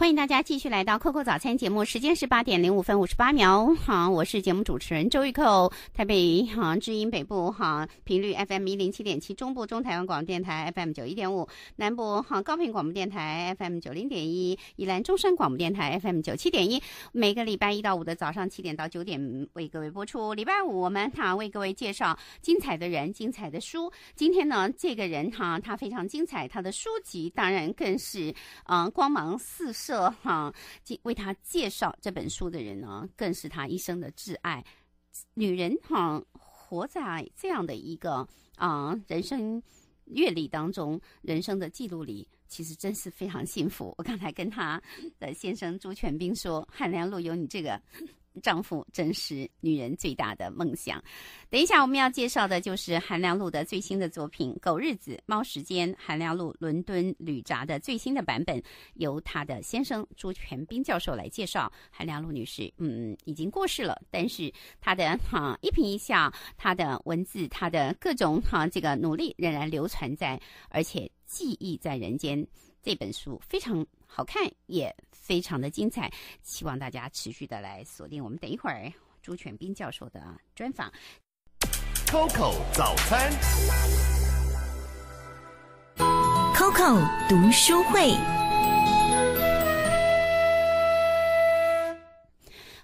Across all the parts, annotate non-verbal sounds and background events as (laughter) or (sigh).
欢迎大家继续来到 Coco 早餐节目，时间是八点零五分五十八秒。好，我是节目主持人周玉扣，台北好，知音北部好，频率 FM 一零七点七，中部中台湾广播电台 FM 九一点五，南部好，高频广播电台 FM 九零点一，宜兰中山广播电台 FM 九七点一。每个礼拜一到五的早上七点到九点为各位播出。礼拜五我们哈为各位介绍精彩的人，精彩的书。今天呢，这个人哈他非常精彩，他的书籍当然更是嗯光芒四射。这哈，为他介绍这本书的人呢，更是他一生的挚爱。女人哈，活在这样的一个啊人生阅历当中，人生的记录里，其实真是非常幸福。我刚才跟他的先生朱全斌说，汉良路有你这个。丈夫真是女人最大的梦想。等一下，我们要介绍的就是韩良露的最新的作品《狗日子猫时间》，韩良露伦敦旅札的最新的版本，由她的先生朱全斌教授来介绍。韩良露女士，嗯，已经过世了，但是她的哈一颦一笑，她的文字，她的各种哈这个努力，仍然流传在，而且记忆在人间。这本书非常好看，也非常的精彩。希望大家持续的来锁定我们。等一会儿，朱全斌教授的专访。Coco 早餐，Coco 读书会。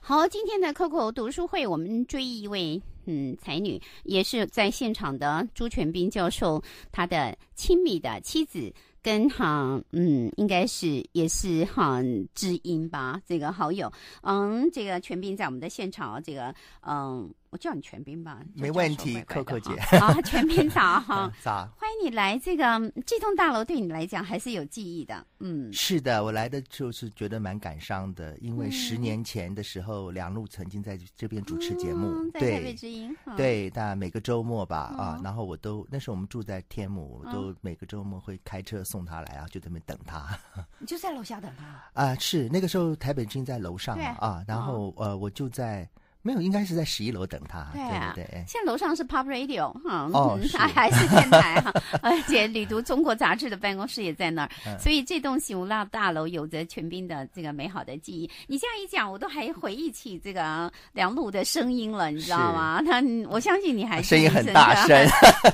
好，今天的 Coco 读书会，我们追一位嗯才女，也是在现场的朱全斌教授他的亲密的妻子。跟哈，嗯，应该是也是哈知音吧，这个好友，嗯，这个全斌在我们的现场，这个嗯。我叫你全斌吧，没问题，可可姐。(laughs) 好，全斌早哈早，(laughs) 欢迎你来这个这栋大楼，对你来讲还是有记忆的。嗯，是的，我来的就是觉得蛮感伤的，因为十年前的时候，梁璐曾经在这边主持节目，对，台北之对，但每个周末吧，啊，然后我都，那时候我们住在天母，都每个周末会开车送他来啊，就在那边等他，(laughs) 你就在楼下等他啊？是那个时候台北之在楼上啊，然后呃，我就在。没有，应该是在十一楼等他。对啊，对。现在楼上是 Pop Radio，哈，(laughs) 还是电台哈，(laughs) 而且《旅读中国》杂志的办公室也在那儿，所以这栋喜马拉大楼有着全斌的这个美好的记忆。你这样一讲，我都还回忆起这个梁璐的声音了，你知道吗？他，我相信你还声音很大声，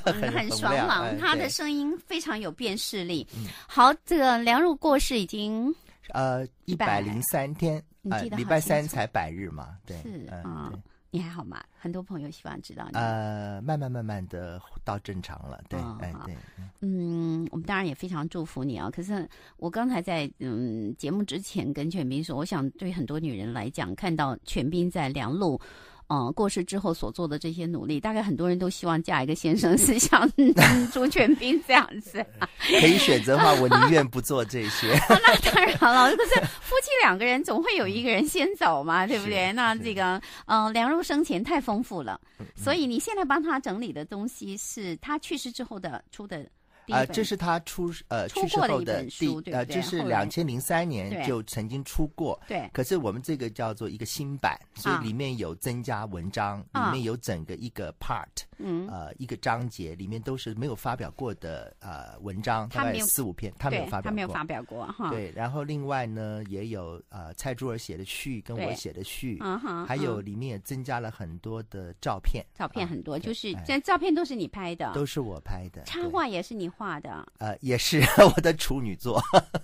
(laughs) 很爽朗，他的声音非常有辨识力。好，这个梁璐过世已经呃一百零三天。呃，礼拜三才百日嘛，对，是啊，你还好吗？很多朋友希望知道你。呃，慢慢慢慢的到正常了，对，对对。嗯，我们当然也非常祝福你啊。可是我刚才在嗯节目之前跟全斌说，我想对很多女人来讲，看到全斌在梁路。嗯，过世之后所做的这些努力，大概很多人都希望嫁一个先生是像 (laughs) 朱全斌这样子。(laughs) 可以选择的话，我宁愿不做这些。(laughs) 那当然了，可是夫妻两个人总会有一个人先走嘛，对不对？那这个，嗯，梁如生前太丰富了，所以你现在帮他整理的东西是他去世之后的出的。啊，这是他出呃出世后的第呃，这是两千零三年就曾经出过，对，可是我们这个叫做一个新版，所以里面有增加文章，里面有整个一个 part，嗯，呃一个章节里面都是没有发表过的呃文章大概四五篇，他没有发表，他没有发表过哈，对，然后另外呢也有呃蔡珠儿写的序跟我写的序，啊哈，还有里面也增加了很多的照片，照片很多，就是这照片都是你拍的，都是我拍的，插画也是你画。画的呃也是 (laughs) 我的处女座，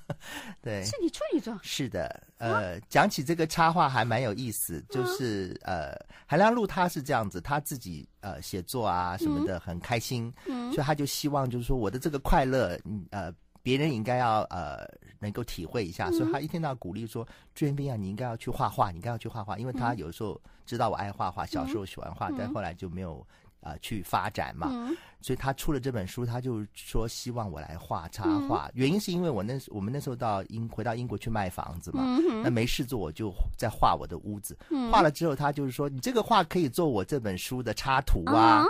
(laughs) 对，是你处女座，是的，呃，讲起这个插画还蛮有意思，就是呃，韩亮路他是这样子，他自己呃写作啊什么的很开心，嗯、所以他就希望就是说我的这个快乐，呃，别人应该要呃能够体会一下，所以他一天到鼓励说朱元斌啊，你应该要去画画，你应该要去画画，因为他有时候知道我爱画画，小时候喜欢画，但后来就没有啊去发展嘛。所以他出了这本书，他就说希望我来画插画。原因是因为我那时我们那时候到英回到英国去卖房子嘛，那没事做我就在画我的屋子。画了之后，他就是说你这个画可以做我这本书的插图啊。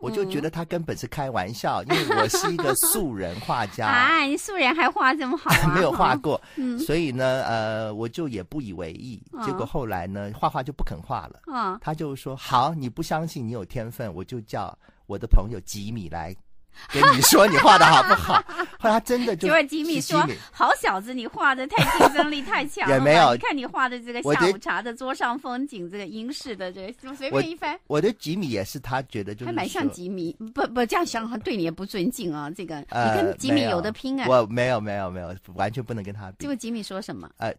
我就觉得他根本是开玩笑，因为我是一个素人画家 (laughs) 啊，你素人还画这么好，(laughs) 没有画过。(laughs) 所以呢，呃，我就也不以为意。结果后来呢，画画就不肯画了。嗯，他就说好，你不相信你有天分，我就叫。我的朋友吉米来跟你说，你画的好不好？(laughs) 后来真的就吉米说：“好小子，你画的太竞争力太强。”了。”也没有，看你画的这个下午茶的桌上风景，这个英式的这，个，就随便一翻。我的吉米也是，他觉得就还蛮像吉米。不不，这样想对你也不尊敬啊。这个你跟吉米有的拼啊。我没有没有没有，完全不能跟他。结果吉米说什么？呃，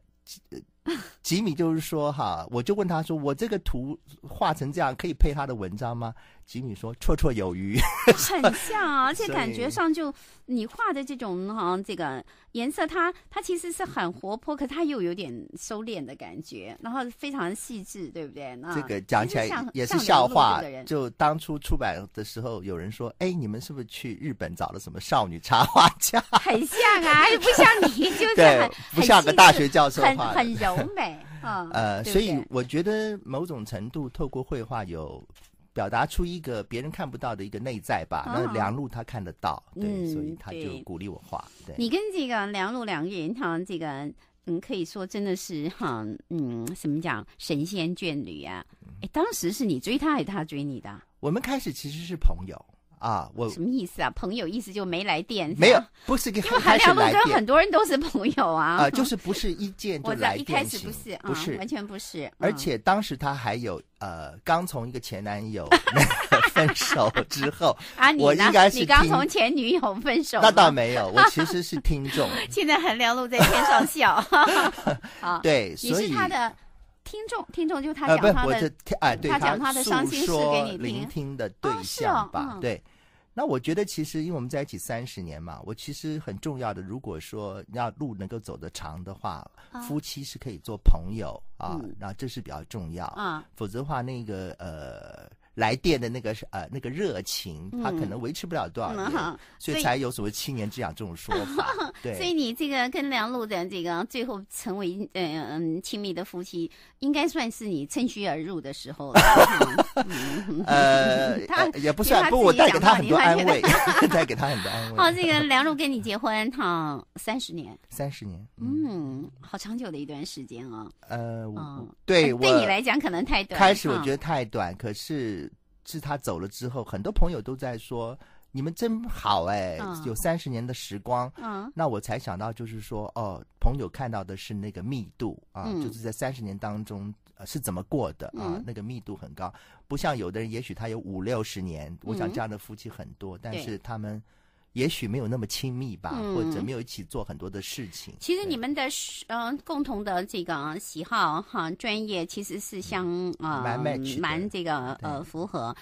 吉米就是说哈，我就问他说：“我这个图画成这样，可以配他的文章吗？”吉米说：“绰绰有余，(laughs) 很像，啊，而且感觉上就你画的这种哈，这个颜色，它它其实是很活泼，可它又有点收敛的感觉，然后非常细致，对不对？这个讲起来也是笑话。就当初出版的时候，有人说：‘哎，你们是不是去日本找了什么少女插画家？’很像啊，又不像你，就是 (laughs) 很，不像个大学教授，很很柔美啊。呃，所以我觉得某种程度透过绘画有。”表达出一个别人看不到的一个内在吧。那梁璐他看得到，对，所以他就鼓励我画。对，你跟这个梁璐两个人，像这个嗯，可以说真的是哈，嗯，怎么讲，神仙眷侣啊？哎，当时是你追他还是他追你的？我们开始其实是朋友。啊，我什么意思啊？朋友意思就没来电，没有不是因为韩良露跟很多人都是朋友啊，啊就是不是一见就来电，不是完全不是，而且当时他还有呃刚从一个前男友 (laughs) 分手之后，啊你呢？你刚从前女友分手？那倒没有，我其实是听众。(laughs) 现在韩良露在天上笑，(laughs) 对，你是他的。听众，听众就是他讲他的，他讲他的伤心事给你聆听的对象吧，对。那我觉得其实，因为我们在一起三十年嘛，我其实很重要的。如果说要路能够走得长的话，夫妻是可以做朋友啊，那这是比较重要啊。否则的话，那个呃。来电的那个呃那个热情，他可能维持不了多少所以才有所谓七年之痒”这种说法。(laughs) 对，所以你这个跟梁璐的这个最后成为嗯嗯亲密的夫妻，应该算是你趁虚而入的时候。(laughs) 呃，(laughs) 他也不算，不，我带给他很多安慰，带给他很多安慰。好，这个梁璐跟你结婚好，三十年，三十年，嗯，好长久的一段时间啊。呃，嗯，对，对你来讲可能太短。开始我觉得太短，可是。是他走了之后，很多朋友都在说：“你们真好哎，有三十年的时光。”嗯，那我才想到就是说，哦，朋友看到的是那个密度啊，就是在三十年当中是怎么过的啊，那个密度很高，不像有的人，也许他有五六十年，我想这样的夫妻很多，但是他们。也许没有那么亲密吧，或者没有一起做很多的事情。其实你们的嗯共同的这个喜好哈，专业其实是相啊蛮蛮这个呃符合。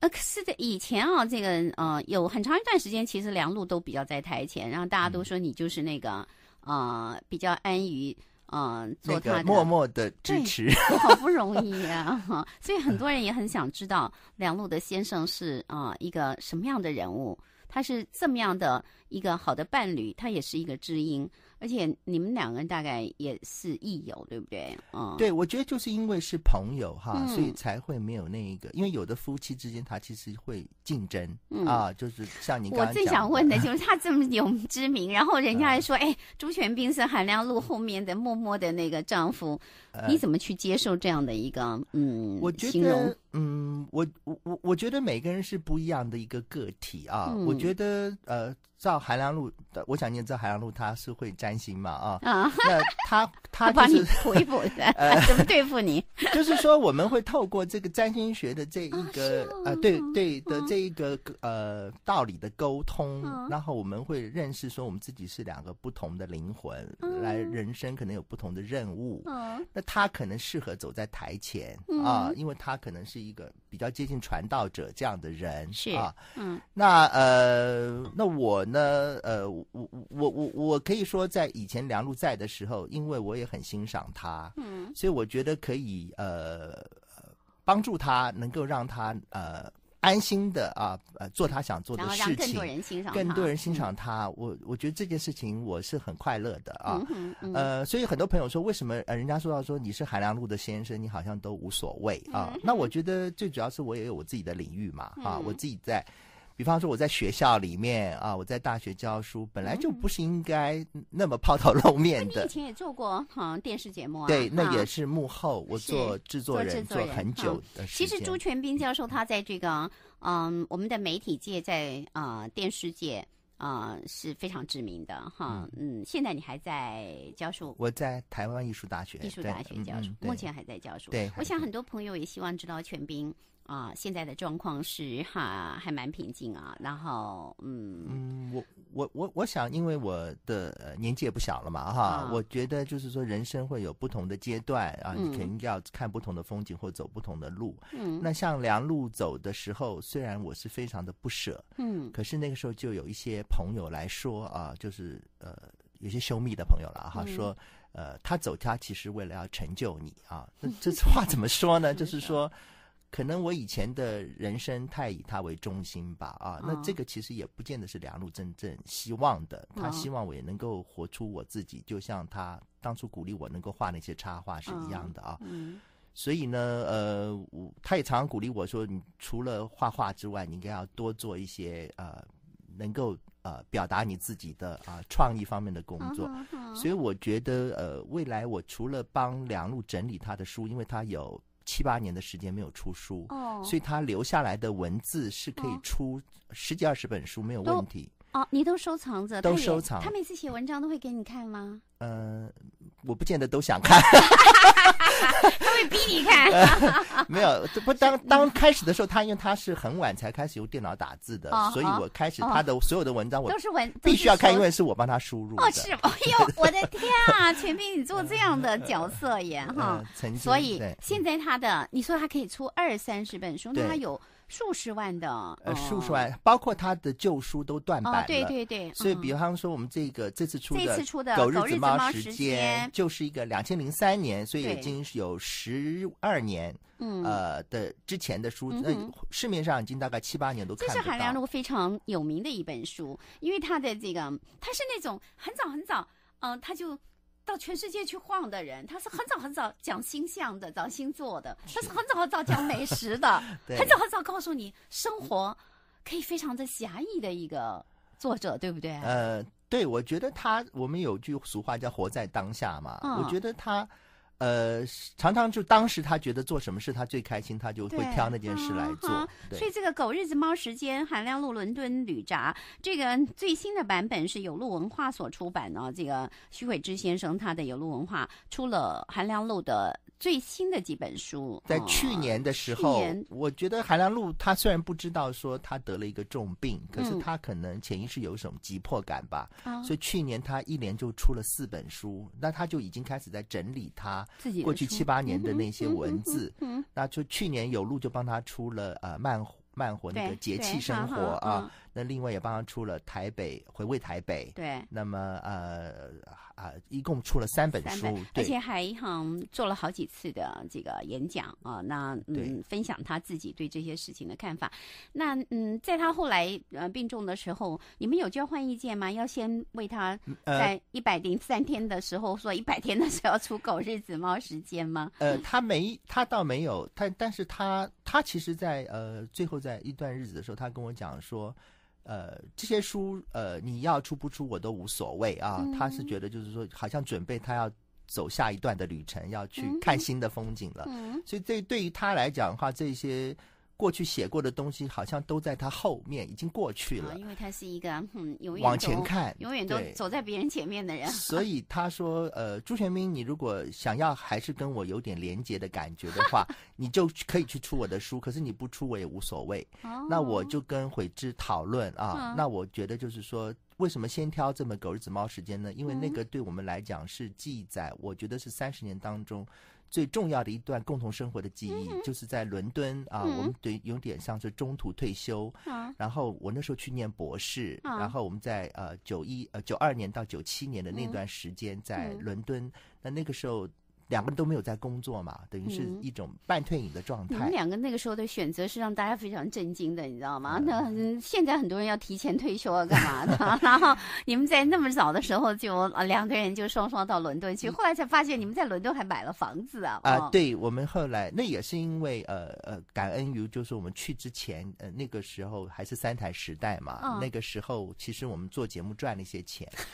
呃，可是在以前啊，这个呃有很长一段时间，其实梁璐都比较在台前，然后大家都说你就是那个呃比较安于嗯做他默默的支持，好不容易啊，所以很多人也很想知道梁璐的先生是啊一个什么样的人物。他是这么样的一个好的伴侣，他也是一个知音，而且你们两个人大概也是益友，对不对？啊，对，我觉得就是因为是朋友哈，所以才会没有那一个，因为有的夫妻之间他其实会竞争啊，就是像你刚刚我最想问的 (laughs) 就是他这么有知名，然后人家还说，哎，朱全斌是韩良路后面的默默的那个丈夫，你怎么去接受这样的一个嗯形容？嗯，我我我我觉得每个人是不一样的一个个体啊。我觉得呃，赵海洋路，我想念赵海洋路，他是会占星嘛啊？啊，那他 (laughs) 他就是补一补 (laughs) 怎么对付你？(laughs) 就是说，我们会透过这个占星学的这一个呃，对对的这一个呃道理的沟通，然后我们会认识说，我们自己是两个不同的灵魂，来人生可能有不同的任务。嗯，那他可能适合走在台前啊，因为他可能是。一个比较接近传道者这样的人，是啊，嗯，那呃，那我呢，呃，我我我我，可以说在以前梁璐在的时候，因为我也很欣赏他，嗯，所以我觉得可以呃，帮助他，能够让他呃。安心的啊，呃，做他想做的事情，更多人欣赏他，更多人欣赏他。我我觉得这件事情我是很快乐的啊，呃，所以很多朋友说，为什么人家说到说你是海良路的先生，你好像都无所谓啊？那我觉得最主要是我也有我自己的领域嘛啊，我自己在。比方说，我在学校里面啊，我在大学教书，本来就不是应该那么抛头露面的。你以前也做过哈电视节目啊？对，那也是幕后，我做制作人，做很久的时间。其实朱全斌教授他在这个嗯，我们的媒体界，在啊电视界啊是非常知名的哈。嗯，现在你还在教书？我在台湾艺术大学艺术大学教书，目前还在教书。对，我想很多朋友也希望知道全斌。啊，现在的状况是哈，还蛮平静啊。然后，嗯，嗯，我我我我想，因为我的年纪也不小了嘛，哈，我觉得就是说，人生会有不同的阶段啊，你肯定要看不同的风景或走不同的路。嗯，那像梁路走的时候，虽然我是非常的不舍，嗯，可是那个时候就有一些朋友来说啊，就是呃，有些兄弟的朋友了哈，说呃，他走他其实为了要成就你啊，(laughs) 这话怎么说呢？就是说。可能我以前的人生太以他为中心吧，啊，那这个其实也不见得是梁璐真正希望的。他希望我也能够活出我自己，就像他当初鼓励我能够画那些插画是一样的啊。所以呢，呃，他也常鼓励我说，除了画画之外，你应该要多做一些呃，能够呃表达你自己的啊创意方面的工作。所以我觉得，呃，未来我除了帮梁璐整理他的书，因为他有。七八年的时间没有出书，所以他留下来的文字是可以出十几二十本书没有问题。哦，你都收藏着，都收藏。他每次写文章都会给你看吗？呃，我不见得都想看。(laughs) (laughs) 他会逼你看，(laughs) 没有不当当开始的时候，他因为他是很晚才开始用电脑打字的，所以我开始他的所有的文章我都是文必须要看，因为是我帮他输入。哦，是，哎呦，(laughs) 我的天啊，全凭你做这样的角色演哈，所以现在他的你说他可以出二三十本书，他有数十万的，呃，数十万，包括他的旧书都断版了，对对对。所以，比方说我们这个这次出的这次出的《狗日子猫时间》就是一个两千零三年，所以已经。有十二年，呃的之前的书，呃市面上已经大概七八年都看这是韩良如非常有名的一本书，因为他的这个，他是那种很早很早，嗯，他就到全世界去晃的人。他是很早很早讲星象的，讲星座的，他是很早很早讲美食的，(laughs) 很早很早告诉你生活可以非常的狭义的一个作者，对不对？呃，对，我觉得他，我们有句俗话叫“活在当下”嘛，我觉得他。呃，常常就当时他觉得做什么事他最开心，他就会挑那件事来做。所以这个《狗日子猫时间》韩良路伦敦旅札，这个最新的版本是有路文化所出版的。这个徐伟芝先生他的有路文化出了韩良路的最新的几本书。在去年的时候，我觉得韩良路他虽然不知道说他得了一个重病，可是他可能潜意识有一种急迫感吧。所以去年他一连就出了四本书，那他就已经开始在整理他。过去七八年的那些文字，那就去年有路就帮他出了呃漫漫活的节气生活啊。那另外也帮他出了《台北回味台北》，对，那么呃啊，一共出了三本书，而且还好像做了好几次的这个演讲啊，那嗯，分享他自己对这些事情的看法。那嗯，在他后来呃病重的时候，你们有交换意见吗？要先为他在一百零三天的时候说一百天的时候要出《狗日子》《猫时间》吗？呃，他没，他倒没有，但但是他他其实，在呃最后在一段日子的时候，他跟我讲说。呃，这些书呃，你要出不出我都无所谓啊。他是觉得就是说，好像准备他要走下一段的旅程，要去看新的风景了。所以这对于他来讲的话，这些。过去写过的东西，好像都在他后面，已经过去了。因为他是一个永远往前看，永远都走在别人前面的人。所以他说：“呃，朱玄斌，你如果想要还是跟我有点连结的感觉的话，(laughs) 你就可以去出我的书。可是你不出，我也无所谓。那我就跟悔之讨论啊。那我觉得就是说。”为什么先挑这么狗日子猫时间呢？因为那个对我们来讲是记载，我觉得是三十年当中最重要的一段共同生活的记忆，就是在伦敦啊，我们对有点像是中途退休，然后我那时候去念博士，然后我们在呃九一呃九二年到九七年的那段时间在伦敦，那那个时候。两个人都没有在工作嘛，等于是一种半退隐的状态。你们两个那个时候的选择是让大家非常震惊的，你知道吗？那现在很多人要提前退休啊，干嘛的？(laughs) 然后你们在那么早的时候就两个人就双双到伦敦去，后来才发现你们在伦敦还买了房子啊！啊，对，我们后来那也是因为呃呃，感恩于就是我们去之前呃那个时候还是三台时代嘛，那个时候其实我们做节目赚了一些钱。(laughs)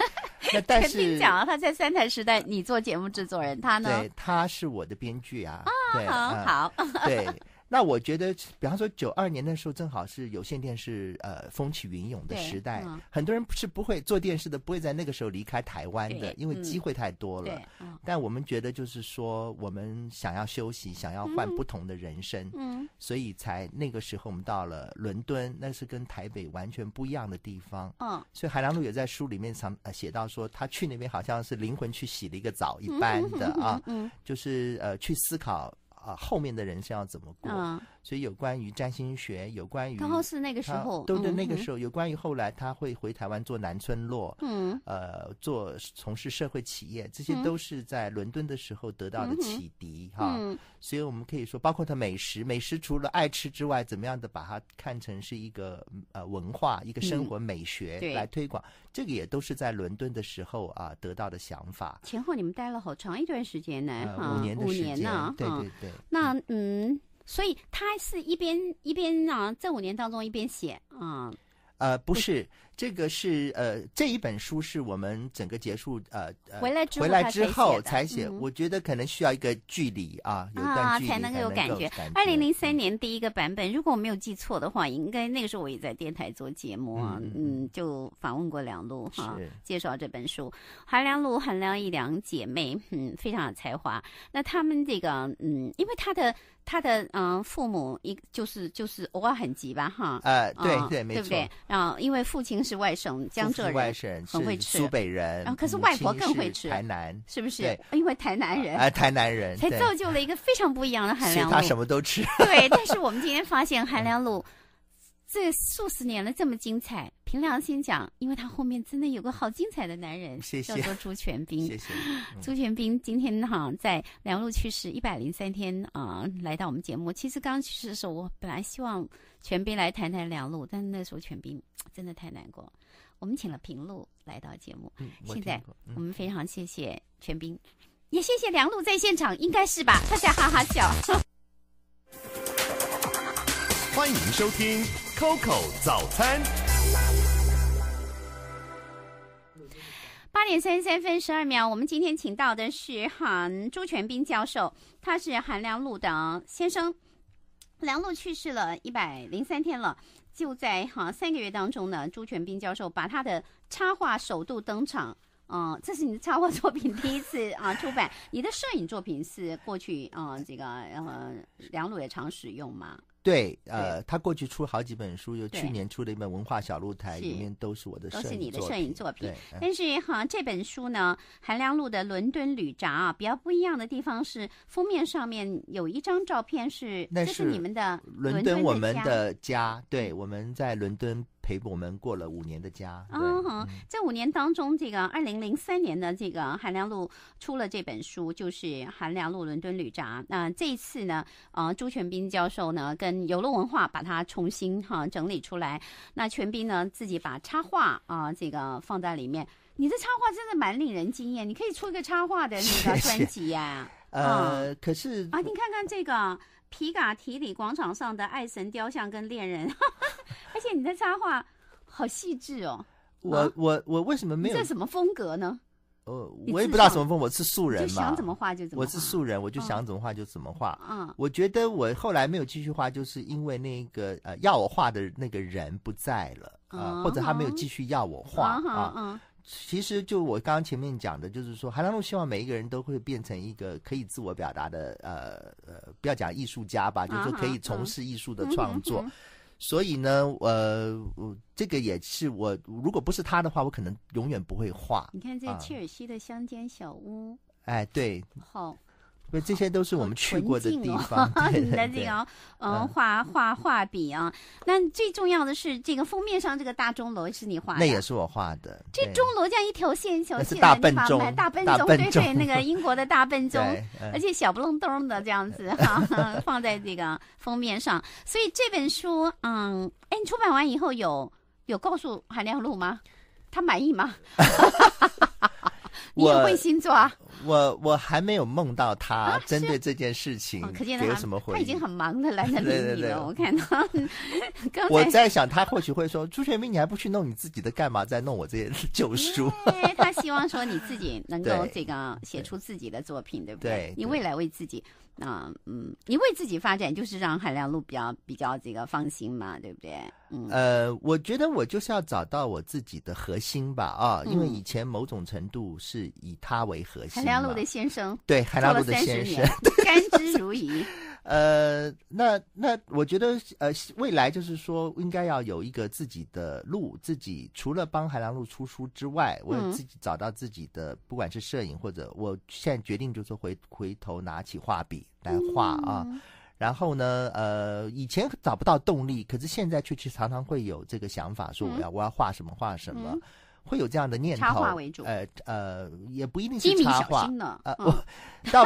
陈 (laughs) 定讲啊，他在三台时代，你做节目制作人，他呢？对，他是我的编剧啊。啊，好好对。那我觉得，比方说九二年那时候，正好是有线电视呃风起云涌的时代，很多人是不会做电视的，不会在那个时候离开台湾的，因为机会太多了。但我们觉得就是说，我们想要休息，想要换不同的人生，所以才那个时候我们到了伦敦，那是跟台北完全不一样的地方。嗯，所以海良路也在书里面常写到说，他去那边好像是灵魂去洗了一个澡一般的啊，就是呃去思考。啊，后面的人生要怎么过？所以有关于占星学，有关于刚好是那个时候，都对，那个时候，有关于后来他会回台湾做南村落，嗯，呃，做从事社会企业，这些都是在伦敦的时候得到的启迪，哈。所以我们可以说，包括他美食，美食除了爱吃之外，怎么样的把它看成是一个呃文化，一个生活美学来推广，这个也都是在伦敦的时候啊得到的想法。前后你们待了好长一段时间呢，呃、五年的五年呢，对对对，那嗯。所以他是一边一边啊，这五年当中一边写啊，呃，不是。这个是呃，这一本书是我们整个结束呃，回来回来之后才写。我觉得可能需要一个距离啊，有距离才能够有感觉。二零零三年第一个版本，如果我没有记错的话，应该那个时候我也在电台做节目啊，嗯，就访问过梁璐哈，介绍这本书。韩良璐、韩良一两姐妹，嗯，非常有才华。那他们这个嗯，因为他的他的嗯，父母一就是就是偶尔很急吧哈。哎，对对，没错。后因为父亲。是外省江浙人，很会吃苏北人。然后可是外婆更会吃，台南是不是？因为台南人哎，台南人才造就了一个非常不一样的韩良路。他什么都吃，对。(laughs) 但是我们今天发现韩良路这数十年了这么精彩。凭良心讲，因为他后面真的有个好精彩的男人，叫做朱全斌。谢谢。朱全斌今天哈在良路去世一百零三天啊来到我们节目。其实刚去世的时候，我本来希望。全斌来谈谈梁璐，但那时候全斌真的太难过。我们请了平路来到节目，现在我们非常谢谢全斌，也谢谢梁璐在现场，应该是吧？他在哈哈笑。(laughs) 欢迎收听 COCO 早餐，八点三十三分十二秒。我们今天请到的是韩朱全斌教授，他是韩良璐的先生。梁璐去世了一百零三天了，就在哈三个月当中呢，朱全斌教授把他的插画首度登场，嗯，这是你的插画作品第一次啊出版。你的摄影作品是过去嗯，这个然后梁璐也常使用嘛。对，呃，他过去出好几本书，又去年出的一本《文化小露台》，里面都是我的都是你的摄影作品。但是好像这本书呢，《韩良路的伦敦旅札》啊，比较不一样的地方是，封面上面有一张照片是，那是你们的伦敦我们的家，对，我们在伦敦。陪我们过了五年的家。嗯哼，这五年当中，这个二零零三年的这个韩良露出了这本书，就是《韩良露伦敦旅札》。那这一次呢，呃，朱全斌教授呢跟游乐文化把它重新哈整理出来。那全斌呢自己把插画啊这个放在里面。你的插画真的蛮令人惊艳。你可以出一个插画的那个 (laughs) 专辑呀。呃，可是啊，你看看这个。皮卡提里广场上的爱神雕像跟恋人，而且你的插画好细致哦。我我我为什么没有？这什么风格呢？呃，我也不知道什么风。我是素人嘛，想怎么画就怎么画。我是素人，我就想怎么画就怎么画。嗯，我觉得我后来没有继续画，就是因为那个呃要我画的那个人不在了啊，或者他没有继续要我画啊。其实就我刚刚前面讲的，就是说，海浪路希望每一个人都会变成一个可以自我表达的，呃呃，不要讲艺术家吧，就是说可以从事艺术的创作。所以呢，呃，这个也是我，如果不是他的话，我可能永远不会画。你看这切尔西的乡间小屋。哎，对。好。因这些都是我们去过的地方。(laughs) 你的这个嗯，画画画笔啊，那最重要的是这个封面上这个大钟楼是你画的，那也是我画的。这钟楼这样一条线，条线。的，地大笨钟，大笨钟，对对，那个英国的大笨 (laughs) 钟，而且小不隆登的这样子 (laughs) 哈，放在这个封面上。所以这本书，嗯，哎，你出版完以后有有告诉韩亮路吗？他满意吗？你也会星座？啊？我我还没有梦到他针对这件事情有什么回应。他已经很忙的来得理 (laughs) 了。我看到。(laughs) 我在想，他或许会说：“朱学斌你还不去弄你自己的，干嘛在弄我这些旧 (laughs) 书？”他希望说你自己能够这个写出自己的作品，对不对？你未来为自己。啊，嗯，你为自己发展，就是让海亮路比较比较这个放心嘛，对不对？嗯，呃，我觉得我就是要找到我自己的核心吧，啊，因为以前某种程度是以他为核心，海亮路的先生，对，海亮路的先生，甘之如饴。呃，那那我觉得呃，未来就是说应该要有一个自己的路，自己除了帮海浪路出书之外，我自己找到自己的，不管是摄影或者，我现在决定就是回回头拿起画笔来画啊。然后呢，呃，以前找不到动力，可是现在却去常常会有这个想法，说我要我要画什么画什么，会有这样的念头。插画为主，呃呃，也不一定是插画。我倒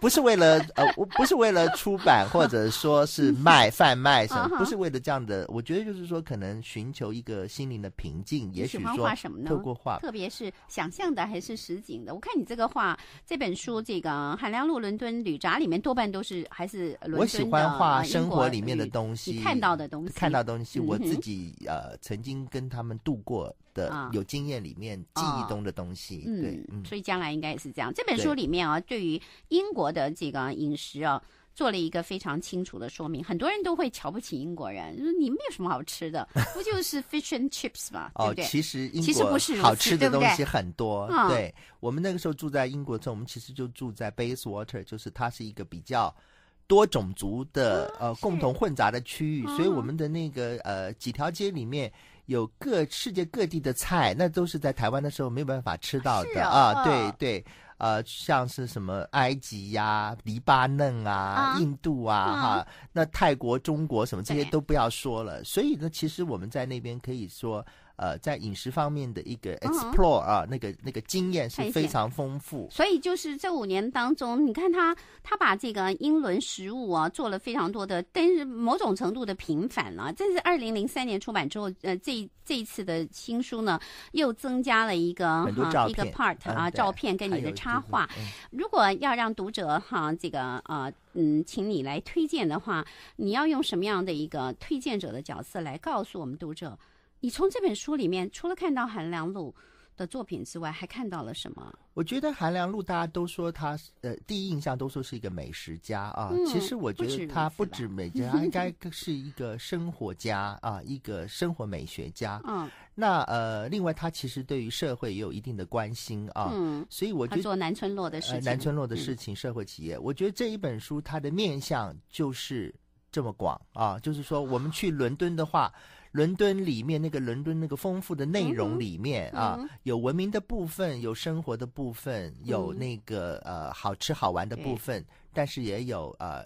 不是为了呃，我不是为了出版或者说是卖贩卖什么，不是为了这样的。我觉得就是说，可能寻求一个心灵的平静。也许说画什么呢？透过画，特别是想象的还是实景的？我看你这个画这本书，这个《汉良路伦敦旅杂》里面多半都是还是伦敦的。我喜欢画生活里面的东西，看到的东西，看到东西，我自己呃曾经跟他们度过的有经验里面记忆中的东西。嗯，所以将来应该也是这样。这本书里面啊，对于英国的这个饮食啊，做了一个非常清楚的说明。很多人都会瞧不起英国人，说你们有什么好吃的？(laughs) 不就是 fish and chips 吗？哦，其实英国其实不是好吃的东西很多。对，我们那个时候住在英国镇，我们其实就住在 Bayswater，就是它是一个比较多种族的呃共同混杂的区域。所以我们的那个呃几条街里面有各世界各地的菜，那都是在台湾的时候没有办法吃到的啊！对对。呃，像是什么埃及呀、黎巴嫩啊、印度啊，哈，那泰国、中国什么这些都不要说了。所以呢，其实我们在那边可以说。呃，在饮食方面的一个 explore 啊，那个那个经验是非常丰富。所以就是这五年当中，你看他他把这个英伦食物啊做了非常多的，但是某种程度的平反了。这是二零零三年出版之后，呃，这这次的新书呢又增加了一个哈一个 part 啊，照片跟你的插画。如果要让读者哈这个呃嗯，请你来推荐的话，你要用什么样的一个推荐者的角色来告诉我们读者？你从这本书里面，除了看到韩良露的作品之外，还看到了什么？我觉得韩良露，大家都说他呃第一印象都说是一个美食家啊，其实我觉得他不止美 (laughs) 食家，应该是一个生活家啊，一个生活美学家。嗯，那呃，另外他其实对于社会也有一定的关心啊，嗯，所以我觉得做南村落的事情，南村落的事情，社会企业，我觉得这一本书它的面向就是这么广啊，就是说我们去伦敦的话。伦敦里面那个伦敦那个丰富的内容里面啊，有文明的部分，有生活的部分，有那个呃好吃好玩的部分，但是也有呃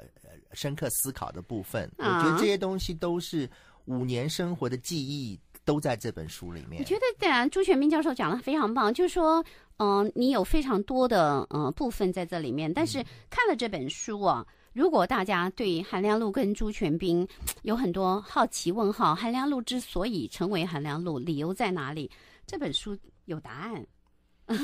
深刻思考的部分。我觉得这些东西都是五年生活的记忆都在这本书里面。我觉得对啊？朱学斌教授讲的非常棒，就是说，嗯，你有非常多的嗯部分在这里面，但是看了这本书啊。如果大家对韩良露跟朱全斌 (tsk) 有很多好奇问号，韩良露之所以成为韩良露，理由在哪里？这本书有答案，(laughs)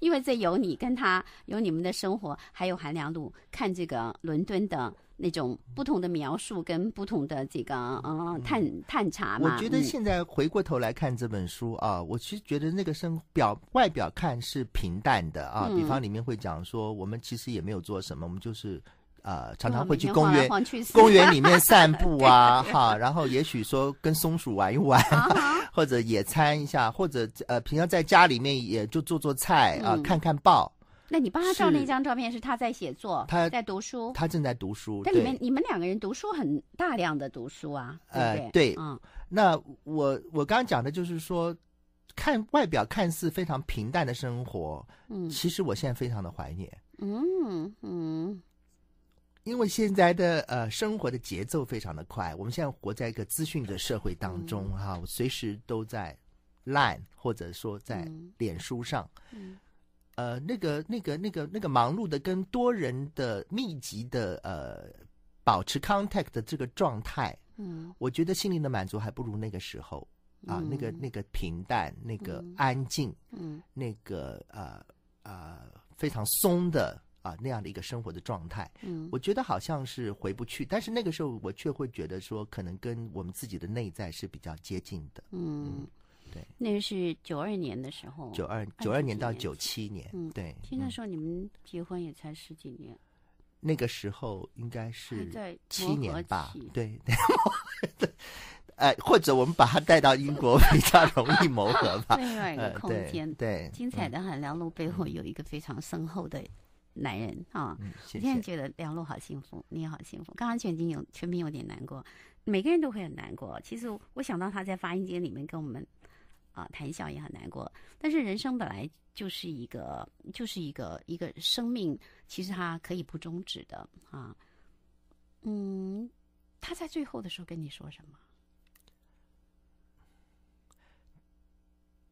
因为这有你跟他，有你们的生活，还有韩良露看这个伦敦的那种不同的描述跟不同的这个嗯探探查嘛。我觉得现在回过头来看这本书啊，我其实觉得那个生表外表看是平淡的啊，比方里面会讲说我们其实也没有做什么，我们就是。呃，常常会去公园，公园里面散步啊，(laughs) 哈，然后也许说跟松鼠玩一玩，(laughs) 或者野餐一下，或者呃，平常在家里面也就做做菜啊，看看报。那你帮他照那张照片是他在写作，他在读书，他正在读书。但你们你们两个人读书很大量的读书啊，呃，对，嗯，那我我刚刚讲的就是说，看外表看似非常平淡的生活，嗯，其实我现在非常的怀念，嗯嗯。因为现在的呃生活的节奏非常的快，我们现在活在一个资讯的社会当中哈，随时都在 Line 或者说在脸书上，呃，那个那个那个那个忙碌的跟多人的密集的呃保持 contact 的这个状态，嗯，我觉得心灵的满足还不如那个时候啊，那个那个平淡，那个安静，嗯，那个呃呃非常松的。啊，那样的一个生活的状态，嗯，我觉得好像是回不去，但是那个时候我却会觉得说，可能跟我们自己的内在是比较接近的，嗯，对。那个是九二年的时候，九二九二年到九七年，对。听的时候，你们结婚也才十几年，那个时候应该是七年吧？对，对，(laughs) 哎，或者我们把他带到英国比较容易磨合吧？(laughs) 另外一个空间，对，精彩的海梁璐背后有一个非常深厚的。男人啊，我现在觉得梁璐好幸福，你也好幸福。刚刚全景有全民有点难过，每个人都会很难过。其实我想到他在发音间里面跟我们啊谈笑也很难过。但是人生本来就是一个就是一个一个生命，其实它可以不终止的啊。嗯，他在最后的时候跟你说什么？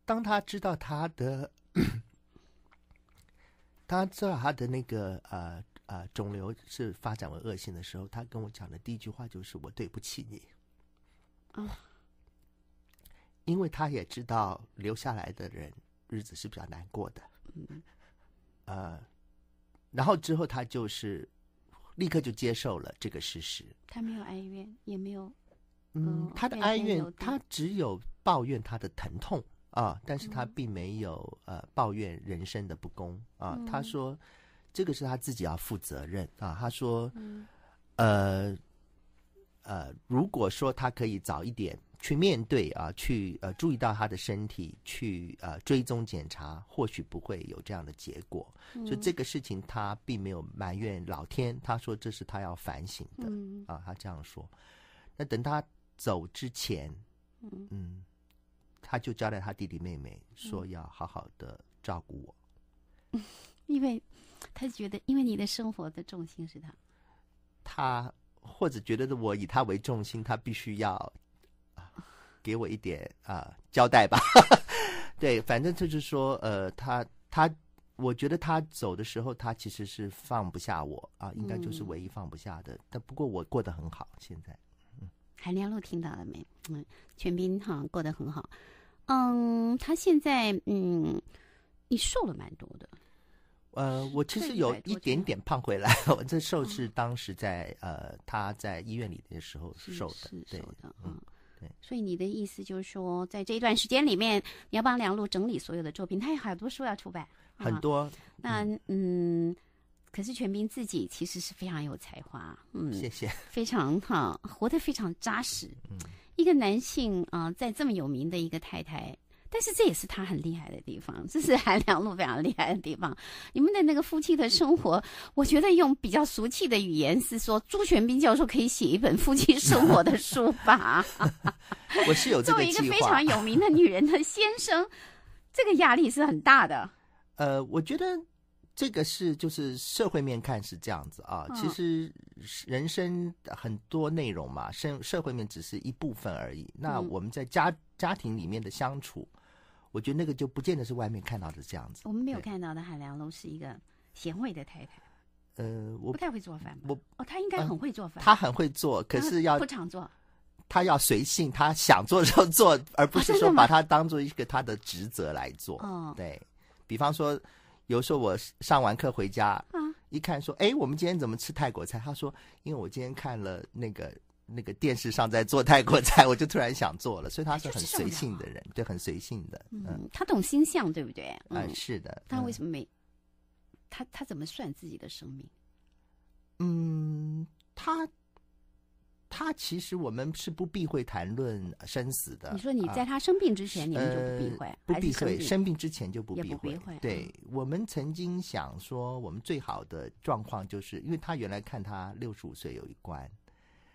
当他知道他的。他知道他的那个呃呃肿瘤是发展为恶性的时候，他跟我讲的第一句话就是“我对不起你”，啊，因为他也知道留下来的人日子是比较难过的，嗯，呃，然后之后他就是立刻就接受了这个事实，他没有哀怨，也没有，嗯，他的哀怨，他只有抱怨他的疼痛。啊！但是他并没有呃抱怨人生的不公啊。他说，这个是他自己要负责任啊。他说，呃呃，如果说他可以早一点去面对啊，去呃注意到他的身体，去呃追踪检查，或许不会有这样的结果。所以这个事情他并没有埋怨老天。他说这是他要反省的啊。他这样说。那等他走之前，嗯。他就交代他弟弟妹妹说要好好的照顾我，(laughs) 因为，他觉得因为你的生活的重心是他，他或者觉得我以他为重心，他必须要给我一点啊交代吧，(laughs) 对，反正就是说呃，他他我觉得他走的时候，他其实是放不下我啊，应该就是唯一放不下的。但不过我过得很好，现在。韩亮路听到了没？嗯，全斌好像过得很好。嗯，他现在嗯，你瘦了蛮多的。呃，我其实有一点点胖回来，我这瘦是当时在呃，他在医院里的时候瘦的，对的，嗯，对。所以你的意思就是说，在这一段时间里面，你要帮梁璐整理所有的作品，他有好多书要出版。很多。那嗯，可是全斌自己其实是非常有才华，嗯，谢谢，非常好，活得非常扎实，嗯。一个男性啊，在这么有名的一个太太，但是这也是他很厉害的地方，这是韩良路非常厉害的地方。你们的那个夫妻的生活，我觉得用比较俗气的语言是说，朱全斌教授可以写一本夫妻生活的书吧。(laughs) 我是有个作为一个非常有名的女人的先生，这个压力是很大的。呃，我觉得。这个是就是社会面看是这样子啊，其实人生很多内容嘛，社社会面只是一部分而已。那我们在家家庭里面的相处，我觉得那个就不见得是外面看到的这样子。我们没有看到的，海良龙是一个贤惠的太太。呃，我不太会做饭。我哦，他应该很会做饭。他很会做，可是要不常做。他要随性，他想做就做，而不是说把它当做一个他的职责来做。哦，对比方说。有时候我上完课回家，嗯，一看说：“哎，我们今天怎么吃泰国菜？”他说：“因为我今天看了那个那个电视上在做泰国菜，(laughs) 我就突然想做了。”所以他是很随性的人，对，很随性的。嗯，他懂星象，对不对？嗯，是的。他为什么没？他他怎么算自己的生命？嗯，他。他其实我们是不避讳谈论生死的。你说你在他生病之前，你们就不避讳，不避讳。生病之前就不避讳？对，我们曾经想说，我们最好的状况就是，因为他原来看他六十五岁有一关，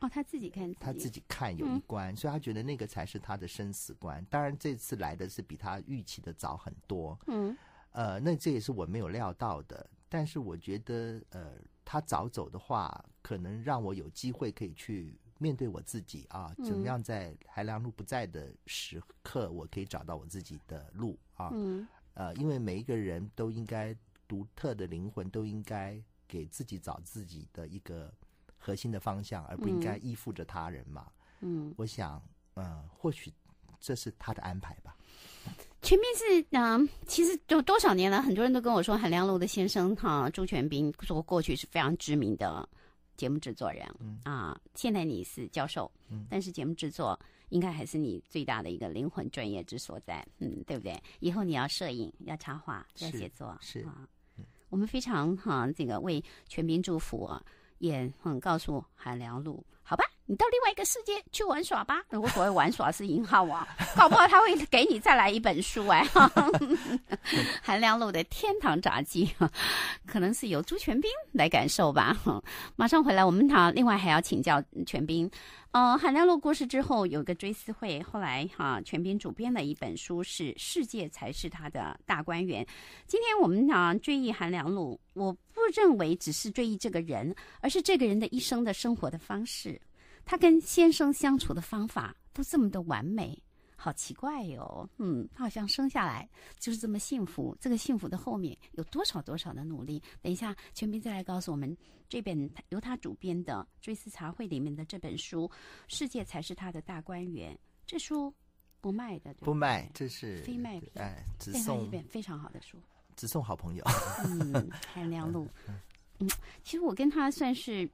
哦，他自己看他自己看有一关，所以他觉得那个才是他的生死关。当然，这次来的是比他预期的早很多。嗯，呃，那这也是我没有料到的。但是我觉得，呃，他早走的话，可能让我有机会可以去。面对我自己啊，怎么样在海良路不在的时刻，我可以找到我自己的路啊？嗯，呃，因为每一个人都应该独特的灵魂，都应该给自己找自己的一个核心的方向，而不应该依附着他人嘛。嗯，我想，嗯，或许这是他的安排吧。全斌是，嗯，其实就多少年了，很多人都跟我说，海良路的先生哈，朱全斌说过去是非常知名的。节目制作人，嗯啊，现在你是教授，嗯，但是节目制作应该还是你最大的一个灵魂专业之所在，嗯，对不对？以后你要摄影，要插画，要写作，是啊，我们非常哈，这个为全民祝福，也很告诉海良路，好吧。你到另外一个世界去玩耍吧。(laughs) 我所谓玩耍是引号啊，搞不好他会给你再来一本书哎。(laughs) 韩良路的《天堂札记》，可能是由朱全斌来感受吧。(laughs) 马上回来，我们呢另外还要请教全斌。呃，韩良路过世之后有个追思会，后来哈全斌主编了一本书是《世界才是他的大观园》。今天我们呢追忆韩良路，我不认为只是追忆这个人，而是这个人的一生的生活的方式。他跟先生相处的方法都这么的完美，好奇怪哟。嗯，他好像生下来就是这么幸福。这个幸福的后面有多少多少的努力？等一下，全斌再来告诉我们。这本由他主编的《追思茶会》里面的这本书，《世界才是他的大观园》，这书不卖的。不卖，这是非卖品。哎，只送一本非常好的书，只送好朋友。嗯，还良梁路。(laughs) 嗯，其实我跟他算是，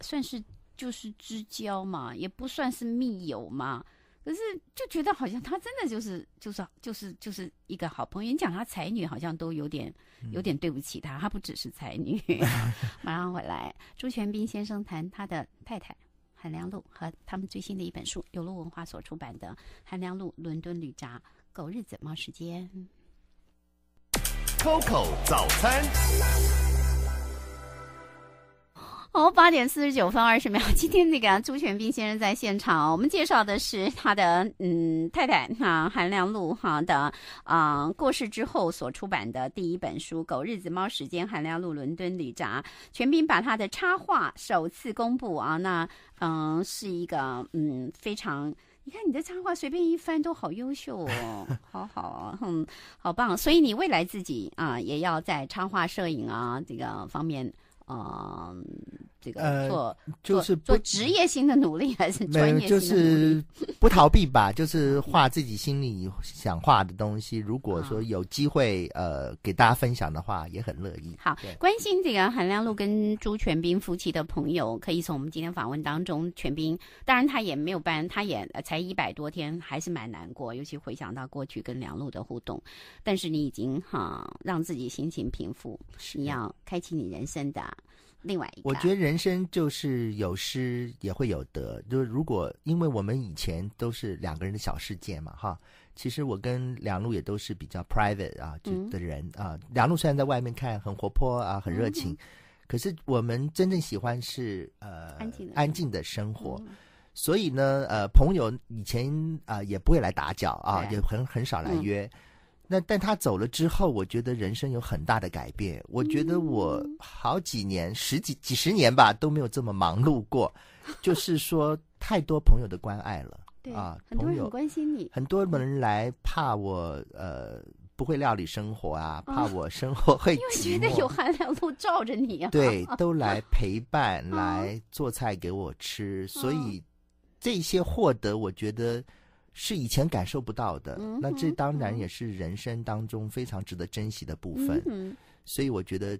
算是。就是知交嘛，也不算是密友嘛，可是就觉得好像他真的就是就是就是就是一个好朋友。你讲他才女，好像都有点有点对不起他。他不只是才女。(laughs) 马上回来，朱全斌先生谈他的太太韩良露和他们最新的一本书，有路文化所出版的《韩良露伦敦旅札：狗日子猫时间》。Coco 早餐。哦，八点四十九分二十秒。今天那个朱全斌先生在现场。我们介绍的是他的嗯太太哈韩良露哈的啊过世之后所出版的第一本书《狗日子猫时间》。韩良露伦敦旅札，全斌把他的插画首次公布啊。那嗯是一个嗯非常，你看你的插画随便一翻都好优秀哦，好好，哼，好棒。所以你未来自己啊也要在插画、摄影啊这个方面嗯。这个做就是做职业性的努力还是专业？没就是 (laughs) 不逃避吧，就是画自己心里想画的东西。如果说有机会，呃，给大家分享的话，也很乐意。好，关心这个韩亮路跟朱全斌夫妻的朋友，可以从我们今天访问当中。全斌当然他也没有办，他也才一百多天，还是蛮难过。尤其回想到过去跟梁璐的互动，但是你已经哈让自己心情平复，你要开启你人生的。另外一个，我觉得人生就是有失也会有得。就是如果因为我们以前都是两个人的小世界嘛，哈，其实我跟梁璐也都是比较 private 啊，就的人啊。梁璐虽然在外面看很活泼啊，很热情，可是我们真正喜欢是呃安静安静的生活。所以呢，呃，朋友以前啊也不会来打搅啊，也很很少来约。那但他走了之后，我觉得人生有很大的改变。我觉得我好几年、十几几十年吧都没有这么忙碌过，就是说太多朋友的关爱了。(laughs) 对，啊，很多人关心你，很多人来怕我呃不会料理生活啊，怕我生活会 (laughs) 因为觉得有寒凉都罩着你。对，(laughs) 都来陪伴，来做菜给我吃，所以这些获得，我觉得。是以前感受不到的，那这当然也是人生当中非常值得珍惜的部分。嗯、所以我觉得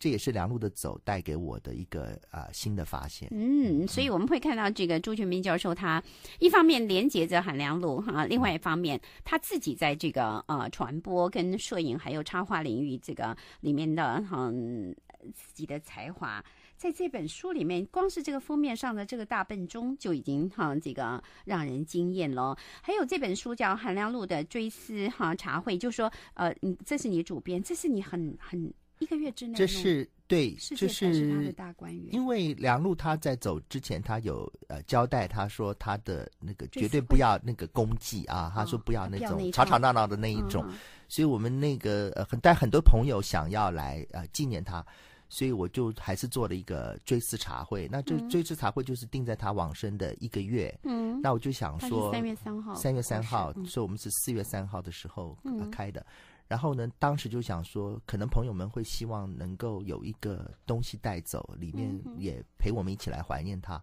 这也是梁璐的走带给我的一个啊新的发现。嗯，所以我们会看到这个朱全明教授，他一方面连接着韩梁路啊，另外一方面他自己在这个呃传播、跟摄影还有插画领域这个里面的很自己的才华。在这本书里面，光是这个封面上的这个大笨钟就已经哈，这个让人惊艳了。还有这本书叫韩良路的追思哈茶会，就说呃，你这是你主编，这是你很很一个月之内，这是对，这是他的大观园。因为梁璐他在走之前，他有呃交代，他说他的那个绝对不要那个功绩啊，他说不要那种吵吵闹闹的那一种，所以我们那个呃很但很多朋友想要来呃纪念他。所以我就还是做了一个追思茶会，那这追思茶会就是定在他往生的一个月。嗯，那我就想说三月三号，三月三号，所以我们是四月三号的时候开的。然后呢，当时就想说，可能朋友们会希望能够有一个东西带走，里面也陪我们一起来怀念他，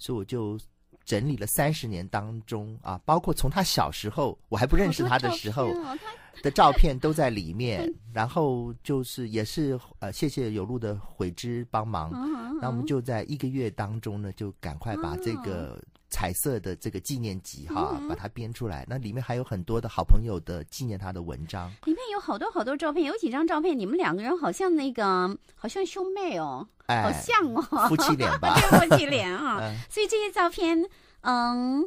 所以我就。整理了三十年当中啊，包括从他小时候我还不认识他的时候的照片都在里面，然后就是也是呃，谢谢有路的悔之帮忙，那我们就在一个月当中呢，就赶快把这个。彩色的这个纪念集哈，把它编出来。那里面还有很多的好朋友的纪念他的文章。里面有好多好多照片，有几张照片，你们两个人好像那个，好像兄妹哦，好像哦，夫妻脸吧，(laughs) 对夫妻脸啊。(laughs) 所以这些照片，嗯，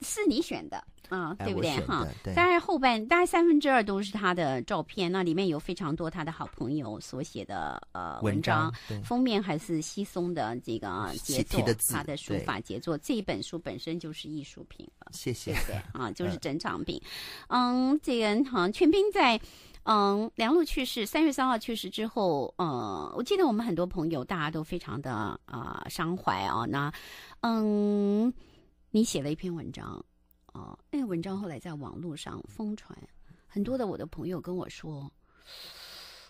是你选的。啊，对不对哈？当然后半大概三分之二都是他的照片，那里面有非常多他的好朋友所写的呃文章。封面还是西松的这个杰作，他的书法杰作。这一本书本身就是艺术品了。谢谢。(laughs) 啊？就是整场品。嗯，这个人像，全斌在嗯梁璐去世，三月三号去世之后，呃，我记得我们很多朋友大家都非常的啊伤怀啊。那嗯，你写了一篇文章。啊！个文章后来在网络上疯传，很多的我的朋友跟我说，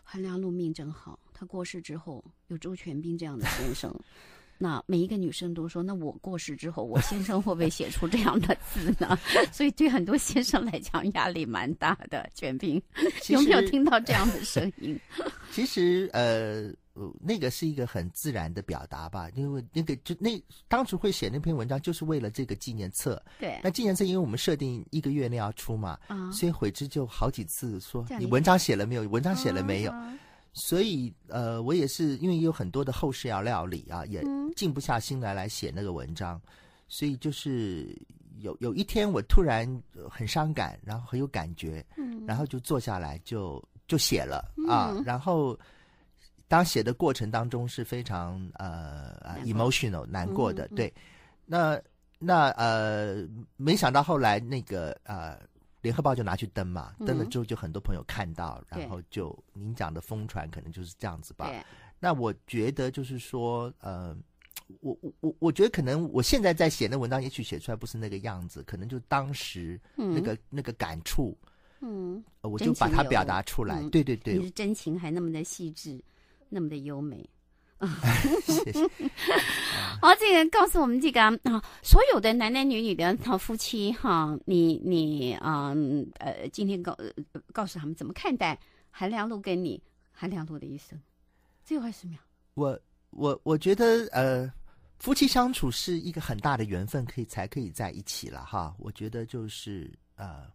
韩良露命真好。他过世之后，有周全斌这样的先生，(laughs) 那每一个女生都说：“那我过世之后，我先生会不会写出这样的字呢？” (laughs) 所以对很多先生来讲，压力蛮大的。全斌有没有听到这样的声音？(laughs) 其实，呃。呃，那个是一个很自然的表达吧，因为那个就那当初会写那篇文章，就是为了这个纪念册。对。那纪念册，因为我们设定一个月内要出嘛，所以悔之就好几次说：“你文章写了没有？文章写了没有？”所以，呃，我也是因为有很多的后事要料理啊，也静不下心来来写那个文章，所以就是有有一天我突然很伤感，然后很有感觉，然后就坐下来就就写了啊，然后。当写的过程当中是非常呃 emotional 难过的，对，那那呃，没想到后来那个呃，《联合报》就拿去登嘛，登了之后就很多朋友看到，然后就您讲的疯传，可能就是这样子吧。那我觉得就是说，呃，我我我我觉得可能我现在在写那文章，也许写出来不是那个样子，可能就当时那个那个感触，嗯，我就把它表达出来。对对对，你实真情还那么的细致。那么的优美，啊，(laughs) 谢谢。(laughs) 好，这个告诉我们，这个啊，所有的男男女女的夫妻哈，你你啊，呃，今天告告诉他们怎么看待韩良禄跟你韩良禄的一生，最后二十秒，我我我觉得呃，夫妻相处是一个很大的缘分，可以才可以在一起了哈。我觉得就是呃。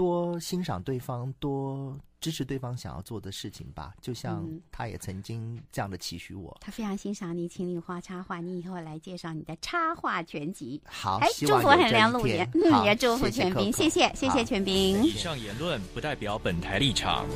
多欣赏对方，多支持对方想要做的事情吧。就像他也曾经这样的期许我。他非常欣赏你《请你画插画》，你以后来介绍你的插画全集。好，哎，祝福很亮路演，嗯，也祝福全斌，谢谢，谢谢全斌。以上言论不代表本台立场。